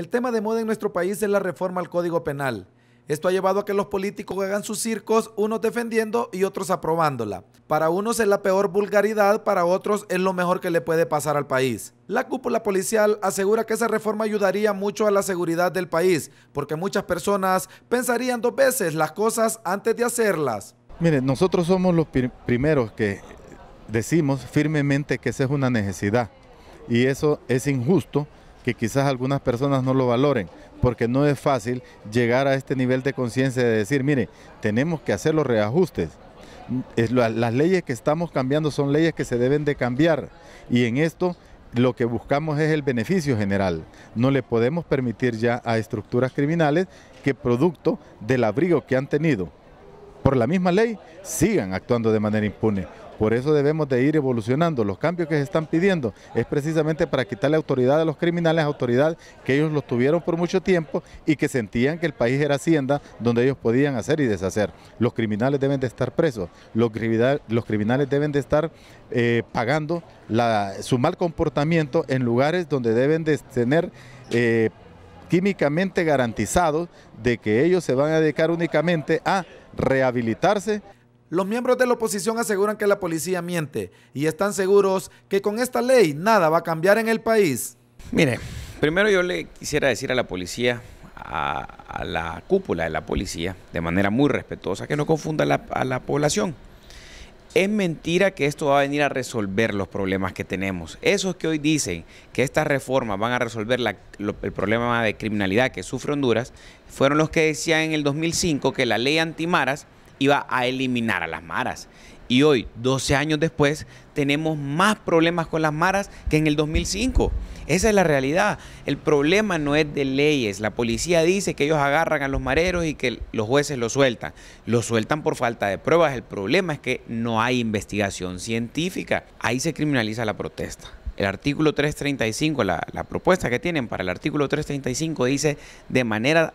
El tema de moda en nuestro país es la reforma al Código Penal. Esto ha llevado a que los políticos hagan sus circos, unos defendiendo y otros aprobándola. Para unos es la peor vulgaridad, para otros es lo mejor que le puede pasar al país. La cúpula policial asegura que esa reforma ayudaría mucho a la seguridad del país, porque muchas personas pensarían dos veces las cosas antes de hacerlas. Mire, nosotros somos los primeros que decimos firmemente que esa es una necesidad y eso es injusto que quizás algunas personas no lo valoren, porque no es fácil llegar a este nivel de conciencia de decir, mire, tenemos que hacer los reajustes. las leyes que estamos cambiando son leyes que se deben de cambiar y en esto lo que buscamos es el beneficio general. No le podemos permitir ya a estructuras criminales que producto del abrigo que han tenido por la misma ley, sigan actuando de manera impune. Por eso debemos de ir evolucionando. Los cambios que se están pidiendo es precisamente para quitarle autoridad a los criminales, autoridad que ellos los tuvieron por mucho tiempo y que sentían que el país era hacienda donde ellos podían hacer y deshacer. Los criminales deben de estar presos, los, criminales deben de estar eh, pagando su mal comportamiento en lugares donde deben de tener... Eh, químicamente garantizados de que ellos se van a dedicar únicamente a rehabilitarse. Los miembros de la oposición aseguran que la policía miente y están seguros que con esta ley nada va a cambiar en el país. Mire, primero yo le quisiera decir a la policía, a, la cúpula de la policía, de manera muy respetuosa, que no confunda a la población. Es mentira que esto va a venir a resolver los problemas que tenemos. Esos que hoy dicen que estas reformas van a resolver el problema de criminalidad que sufre Honduras, fueron los que decían en el 2005 que la ley antimaras iba a eliminar a las maras. Y hoy, 12 años después, tenemos más problemas con las maras que en el 2005. Esa es la realidad. El problema no es de leyes. La policía dice que ellos agarran a los mareros y que los jueces los sueltan. Los sueltan por falta de pruebas. El problema es que no hay investigación científica. Ahí se criminaliza la protesta. El artículo 335, la, la propuesta que tienen para el artículo 335 dice de manera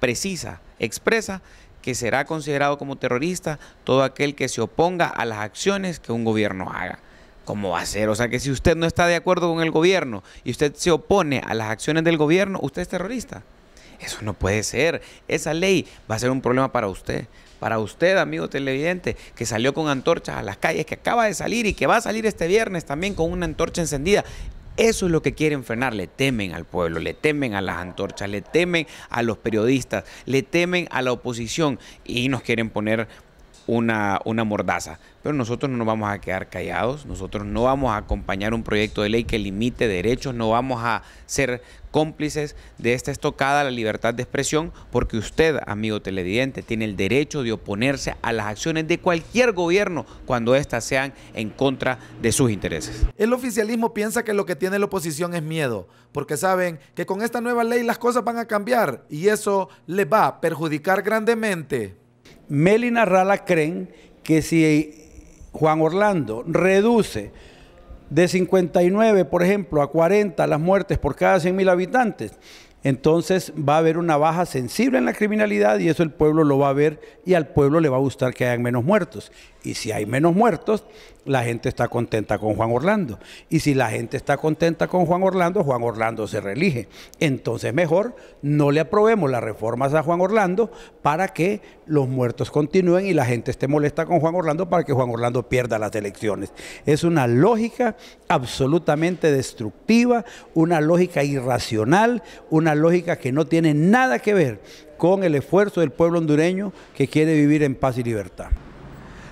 precisa, expresa, que será considerado como terrorista todo aquel que se oponga a las acciones que un gobierno haga. ¿Cómo va a ser? O sea que si usted no está de acuerdo con el gobierno y usted se opone a las acciones del gobierno, usted es terrorista. Eso no puede ser. Esa ley va a ser un problema para usted. Para usted, amigo televidente, que salió con antorchas a las calles, que acaba de salir y que va a salir este viernes también con una antorcha encendida. Eso es lo que quieren frenar. Le temen al pueblo, le temen a las antorchas, le temen a los periodistas, le temen a la oposición y nos quieren poner una, mordaza. Pero nosotros no nos vamos a quedar callados, nosotros no vamos a acompañar un proyecto de ley que limite derechos, no vamos a ser cómplices de esta estocada a la libertad de expresión, porque usted, amigo televidente, tiene el derecho de oponerse a las acciones de cualquier gobierno cuando éstas sean en contra de sus intereses. El oficialismo piensa que lo que tiene la oposición es miedo, porque saben que con esta nueva ley las cosas van a cambiar y eso les va a perjudicar grandemente melina rala creen que si Juan Orlando reduce de 59, por ejemplo, a 40 las muertes por cada 100.000 habitantes, entonces va a haber una baja sensible en la criminalidad y eso el pueblo lo va a ver y al pueblo le va a gustar que hayan menos muertos. Y si hay menos muertos, la gente está contenta con Juan Orlando. Y si la gente está contenta con Juan Orlando, Juan Orlando se reelige. Entonces mejor no le aprobemos las reformas a Juan Orlando para que los muertos continúen y la gente esté molesta con Juan Orlando para que Juan Orlando pierda las elecciones. Es una lógica absolutamente destructiva, una lógica irracional, una lógica que no tiene nada que ver con el esfuerzo del pueblo hondureño que quiere vivir en paz y libertad.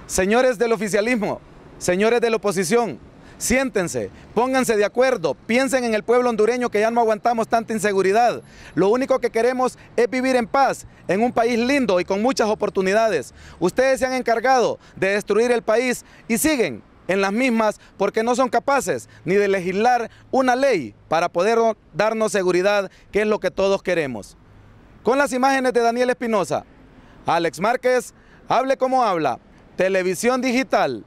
Señores del oficialismo, señores de la oposición, siéntense, pónganse de acuerdo, piensen en el pueblo hondureño que ya no aguantamos tanta inseguridad. Lo único que queremos es vivir en paz, en un país lindo y con muchas oportunidades. Ustedes se han encargado de destruir el país y siguen en las mismas porque no son capaces ni de legislar una ley para poder darnos seguridad, que es lo que todos queremos. Con las imágenes de Daniel Espinosa, Alex Márquez, hable como habla televisión digital.